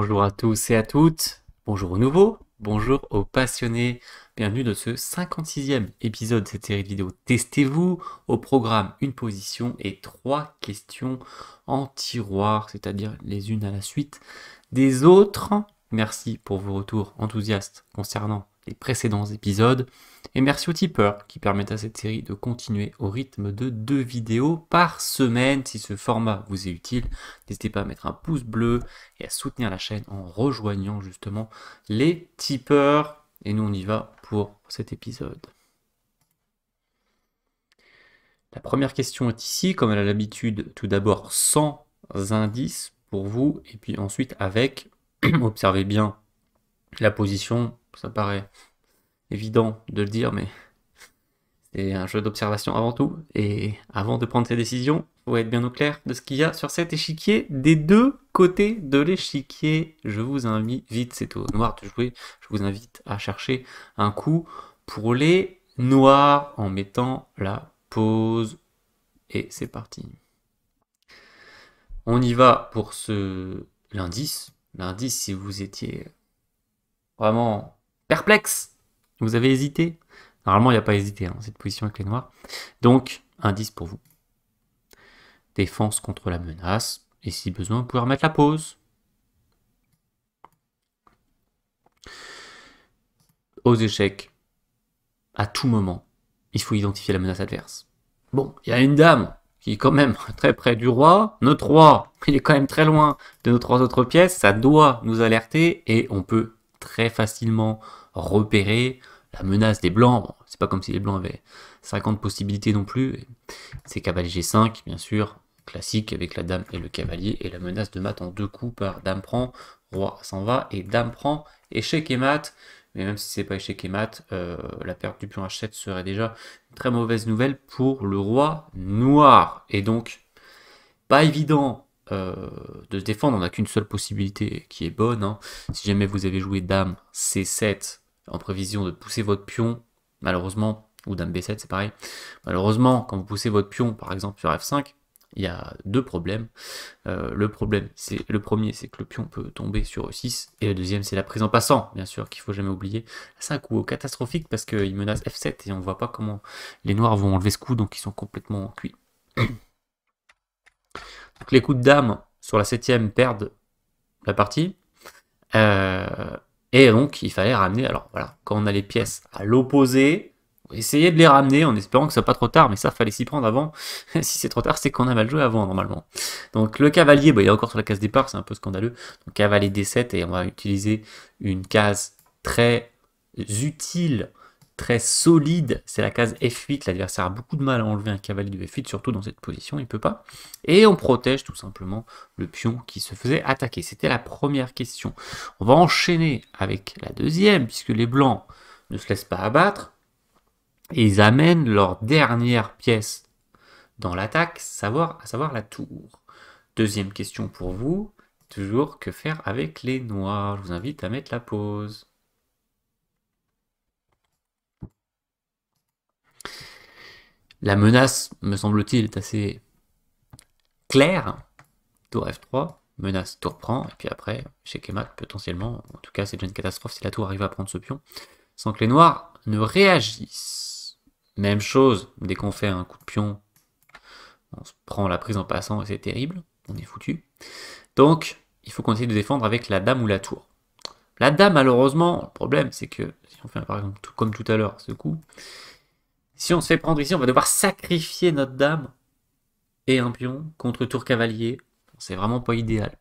Bonjour à tous et à toutes, bonjour aux nouveaux, bonjour aux passionnés, bienvenue dans ce 56e épisode de cette série de vidéos Testez-vous au programme une position et trois questions en tiroir, c'est-à-dire les unes à la suite des autres. Merci pour vos retours enthousiastes concernant précédents épisodes. Et merci aux tipeurs qui permettent à cette série de continuer au rythme de deux vidéos par semaine. Si ce format vous est utile, n'hésitez pas à mettre un pouce bleu et à soutenir la chaîne en rejoignant justement les tipeurs. Et nous on y va pour cet épisode. La première question est ici, comme elle a l'habitude, tout d'abord sans indices pour vous, et puis ensuite avec, observez bien la position ça paraît évident de le dire, mais c'est un jeu d'observation avant tout. Et avant de prendre ses décisions, il faut être bien au clair de ce qu'il y a sur cet échiquier des deux côtés de l'échiquier. Je vous invite, vite c'est au noir de jouer, je vous invite à chercher un coup pour les noirs en mettant la pause. Et c'est parti. On y va pour ce l'indice. L'indice, si vous étiez vraiment Perplexe Vous avez hésité Normalement, il n'y a pas hésité, dans hein, cette position avec les noirs. Donc, indice pour vous. Défense contre la menace. Et si besoin, pouvoir mettre la pause. Aux échecs, à tout moment, il faut identifier la menace adverse. Bon, il y a une dame qui est quand même très près du roi. Notre roi, il est quand même très loin de nos trois autres pièces. Ça doit nous alerter et on peut très facilement repéré. La menace des blancs, c'est pas comme si les blancs avaient 50 possibilités non plus. C'est cavalier G5, bien sûr, classique avec la dame et le cavalier, et la menace de mat en deux coups par dame prend, roi s'en va, et dame prend, échec et mat. Mais même si c'est pas échec et mat, euh, la perte du pion H7 serait déjà très mauvaise nouvelle pour le roi noir. Et donc, pas évident euh, de se défendre, on n'a qu'une seule possibilité qui est bonne. Hein. Si jamais vous avez joué Dame C7 en prévision de pousser votre pion, malheureusement, ou Dame B7, c'est pareil. Malheureusement, quand vous poussez votre pion, par exemple, sur F5, il y a deux problèmes. Euh, le problème, c'est le premier, c'est que le pion peut tomber sur E6, et le deuxième, c'est la prise en passant, bien sûr, qu'il faut jamais oublier. C'est un coup catastrophique parce qu'il menace F7 et on ne voit pas comment les noirs vont enlever ce coup, donc ils sont complètement cuits. Donc les coups de dame sur la septième perdent la partie. Euh, et donc il fallait ramener. Alors voilà, quand on a les pièces à l'opposé, essayez de les ramener en espérant que ce soit pas trop tard, mais ça fallait s'y prendre avant. si c'est trop tard, c'est qu'on a mal joué avant normalement. Donc le cavalier, bah, il est encore sur la case départ, c'est un peu scandaleux. Donc cavalier D7 et on va utiliser une case très utile très solide, c'est la case F8. L'adversaire a beaucoup de mal à enlever un cavalier du F8, surtout dans cette position, il ne peut pas. Et on protège tout simplement le pion qui se faisait attaquer. C'était la première question. On va enchaîner avec la deuxième, puisque les blancs ne se laissent pas abattre. Et ils amènent leur dernière pièce dans l'attaque, savoir, à savoir la tour. Deuxième question pour vous, toujours que faire avec les noirs Je vous invite à mettre la pause. La menace, me semble-t-il, est assez claire. Tour F3, menace, tour prend, et puis après, chez Kemat, potentiellement, en tout cas, c'est déjà une catastrophe si la tour arrive à prendre ce pion, sans que les noirs ne réagissent. Même chose, dès qu'on fait un coup de pion, on se prend la prise en passant et c'est terrible, on est foutu. Donc, il faut qu'on essaye de défendre avec la dame ou la tour. La dame, malheureusement, le problème, c'est que si on fait par exemple comme tout à l'heure ce coup, si on se fait prendre ici, on va devoir sacrifier notre dame et un pion contre tour cavalier. C'est vraiment pas idéal.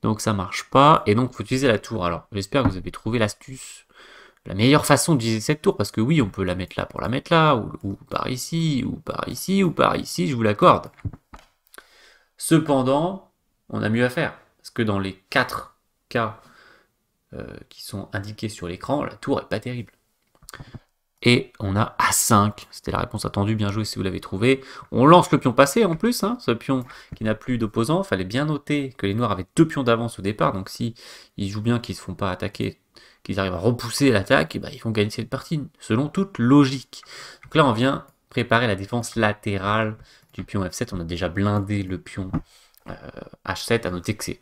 Donc ça marche pas. Et donc faut utiliser la tour. Alors j'espère que vous avez trouvé l'astuce. La meilleure façon d'utiliser cette tour. Parce que oui, on peut la mettre là pour la mettre là. Ou, par ici, ou par ici, ou par ici. Je vous l'accorde. Cependant, on a mieux à faire. Parce que dans les 4 cas euh, qui sont indiqués sur l'écran, la tour est pas terrible. Et on a A5. C'était la réponse attendue. Bien joué si vous l'avez trouvé. On lance le pion passé en plus. Hein, ce pion qui n'a plus d'opposant. Fallait bien noter que les noirs avaient deux pions d'avance au départ. Donc si ils jouent bien, qu'ils ne se font pas attaquer, qu'ils arrivent à repousser l'attaque, eh ben, ils vont gagner cette partie selon toute logique. Donc là, on vient préparer la défense latérale du pion F7. On a déjà blindé le pion H7. Euh, à noter que c'est.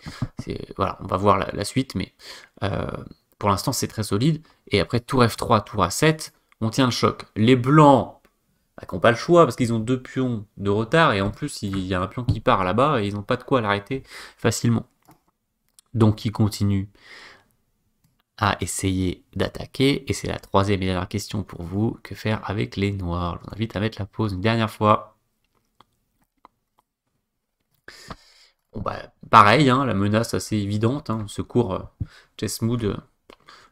Voilà, on va voir la, suite, mais euh, pour l'instant, c'est très solide. Et après, tour F3, tour A7 on tient le choc. Les blancs, n'ont bah, pas le choix parce qu'ils ont deux pions de retard et en plus il y a un pion qui part là-bas et ils n'ont pas de quoi l'arrêter facilement. Donc ils continuent à essayer d'attaquer et c'est la troisième et dernière question pour vous. Que faire avec les noirs On invite à mettre la pause une dernière fois. Bon, bah, pareil, hein, la menace assez évidente, hein. secours euh, Chessmood euh,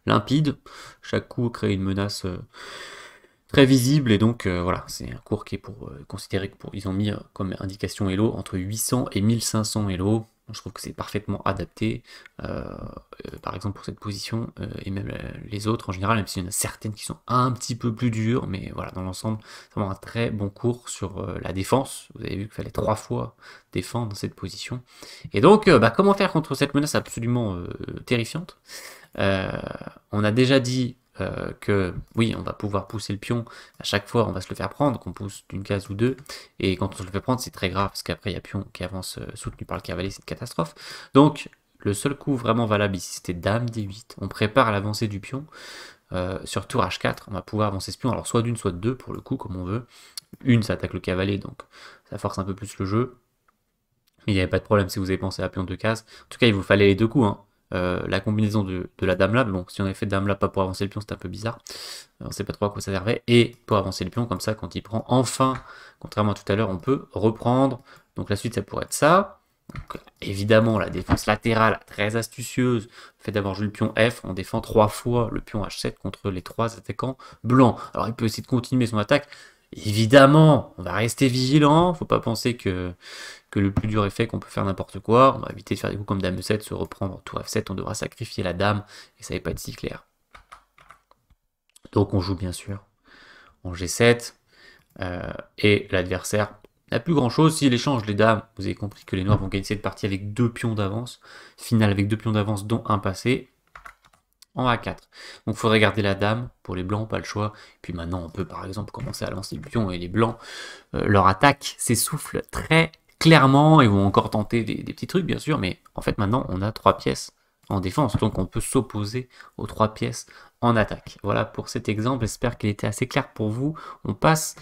limpide. Chaque coup crée une menace euh, très visible et donc euh, voilà, c'est un cours qui est pour euh, considérer que ont mis comme indication Elo entre 800 et 1500 Elo. Je trouve que c'est parfaitement adapté, par exemple pour cette position et même les autres en général, même s'il y en a certaines qui sont un petit peu plus dures, mais voilà, dans l'ensemble, c'est vraiment un très bon cours sur la défense. Vous avez vu qu'il fallait trois fois défendre cette position. Et donc, bah, comment faire contre cette menace absolument terrifiante euh, on a déjà dit euh, que oui, on va pouvoir pousser le pion, à chaque fois on va se le faire prendre, qu'on pousse d'une case ou deux, et quand on se le fait prendre c'est très grave, parce qu'après il y a pion qui avance euh, soutenu par le cavalier, c'est une catastrophe. Donc le seul coup vraiment valable ici c'était dame d8, on prépare l'avancée du pion, sur tour h4, on va pouvoir avancer ce pion, alors soit d'une soit de deux pour le coup comme on veut, une ça attaque le cavalier donc ça force un peu plus le jeu, il n'y avait pas de problème si vous avez pensé à pion de case, en tout cas il vous fallait les deux coups, hein. Euh, la combinaison de, la dame lab. Donc si on avait fait dame lab pas pour avancer le pion, c'était un peu bizarre. Euh, on sait pas trop à quoi ça servait. Et pour avancer le pion, comme ça, quand il prend enfin, contrairement à tout à l'heure, on peut reprendre. Donc la suite, ça pourrait être ça. évidemment, la défense latérale, très astucieuse, fait d'avoir joué le pion F, on défend trois fois le pion H7 contre les trois attaquants blancs. Alors il peut essayer de continuer son attaque, Évidemment, on va rester vigilant, faut pas penser que, que le plus dur est fait, qu'on peut faire n'importe quoi, on va éviter de faire des coups comme dame 7 se reprendre tour f7, on devra sacrifier la dame, et ça n'est pas être si clair. Donc on joue bien sûr en g7, euh, et l'adversaire n'a plus grand chose. s'il échange les dames, vous avez compris que les noirs vont gagner cette partie avec deux pions d'avance, finale avec deux pions d'avance, dont un passé, 4 Donc il faudrait garder la dame, pour les blancs, pas le choix. Puis maintenant, on peut par exemple commencer à lancer le pion et les blancs, euh, leur attaque s'essouffle très clairement. et vont encore tenter des, petits trucs, bien sûr, mais en fait maintenant, on a trois pièces en défense. Donc on peut s'opposer aux trois pièces en attaque. Voilà pour cet exemple, j'espère qu'il était assez clair pour vous. On passe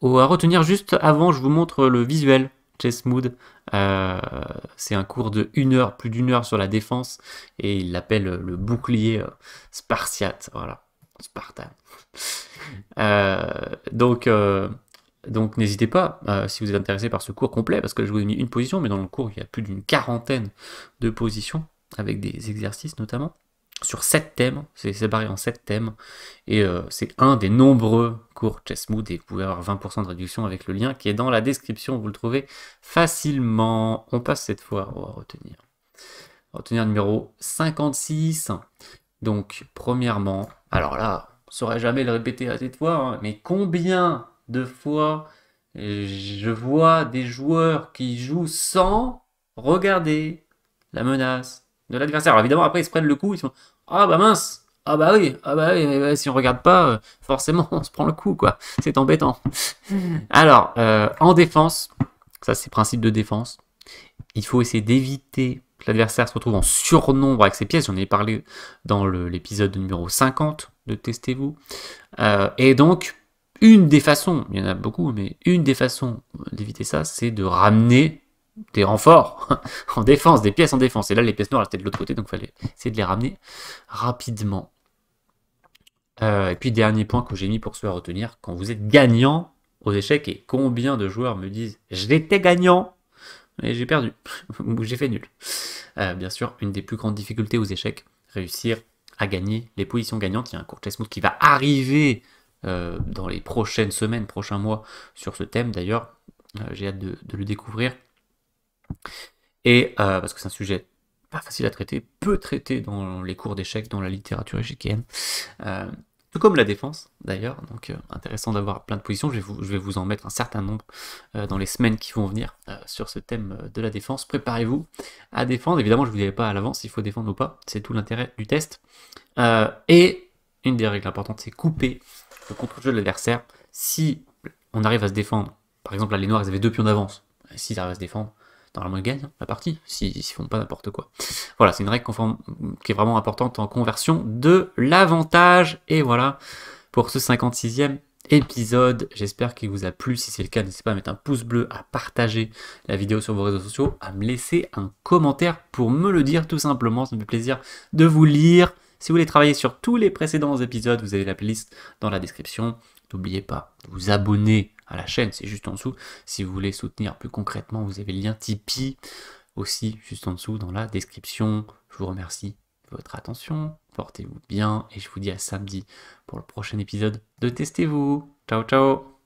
au, à retenir juste avant, je vous montre le visuel Chess Mood. Euh, c'est un cours de une heure, plus d'une heure sur la défense, et il l'appelle euh, le bouclier euh, spartiate. Voilà, Spartan. donc. n'hésitez pas, si vous êtes intéressé par ce cours complet, parce que je vous ai mis une position, mais dans le cours, il y a plus d'une quarantaine de positions, avec des exercices notamment sur sept thèmes, c'est séparé en sept thèmes, et euh, c'est un des nombreux cours Chessmood, et vous pouvez avoir 20% de réduction avec le lien qui est dans la description, vous le trouvez facilement. On passe cette fois, à retenir. retenir numéro 56. Donc, premièrement, alors là, on ne saurait jamais le répéter à cette fois, hein, mais combien de fois je vois des joueurs qui jouent sans regarder la menace de l'adversaire. évidemment, après, ils se prennent le coup, ils sont Ah bah mince Ah bah oui Ah bah oui, si on regarde pas, euh, forcément, on se prend le coup, quoi. C'est embêtant. Alors, euh, en défense, ça c'est principe de défense, il faut essayer d'éviter que l'adversaire se retrouve en surnombre avec ses pièces. J'en ai parlé dans l'épisode numéro 50 de Testez-vous. Euh, et donc, une des façons, il y en a beaucoup, mais une des façons d'éviter ça, c'est de ramener des renforts en défense, des pièces en défense. Et là, les pièces noires, étaient de l'autre côté, donc il fallait essayer de les ramener rapidement. Euh, et puis, dernier point que j'ai mis pour ceux à retenir, quand vous êtes gagnant aux échecs, et combien de joueurs me disent « j'étais gagnant, mais j'ai perdu, ou j'ai fait nul euh, Bien sûr, une des plus grandes difficultés aux échecs, réussir à gagner les positions gagnantes. Il y a un court chess qui va arriver euh, dans les prochaines semaines, prochains mois sur ce thème d'ailleurs. J'ai hâte de le découvrir. Et euh, parce que c'est un sujet pas facile à traiter, peu traité dans les cours d'échecs, dans la littérature échiquienne. Euh, tout comme la défense, d'ailleurs. Donc, euh, intéressant d'avoir plein de positions. Je vais, vous, en mettre un certain nombre dans les semaines qui vont venir sur ce thème de la défense. Préparez-vous à défendre. Évidemment, je ne vous disais pas à l'avance s'il faut défendre ou pas. C'est tout l'intérêt du test. et une des règles importantes, c'est couper le contre-jeu de l'adversaire. Si on arrive à se défendre, par exemple, là, les noirs, avaient deux pions d'avance. S'ils arrivent à se défendre, normalement ils gagnent hein, la partie, s'ils font pas n'importe quoi. Voilà, c'est une règle qui est vraiment importante en conversion de l'avantage. Et voilà pour ce 56e épisode. J'espère qu'il vous a plu. Si c'est le cas, n'hésitez pas à mettre un pouce bleu, à partager la vidéo sur vos réseaux sociaux, à me laisser un commentaire pour me le dire tout simplement. Ça me fait plaisir de vous lire. Si vous voulez travailler sur tous les précédents épisodes, vous avez la playlist dans la description. N'oubliez pas de vous abonner à la chaîne, c'est juste en dessous. Si vous voulez soutenir plus concrètement, vous avez le lien Tipeee aussi juste en dessous dans la description. Je vous remercie de votre attention, portez-vous bien et je vous dis à samedi pour le prochain épisode de Testez-vous. Ciao ciao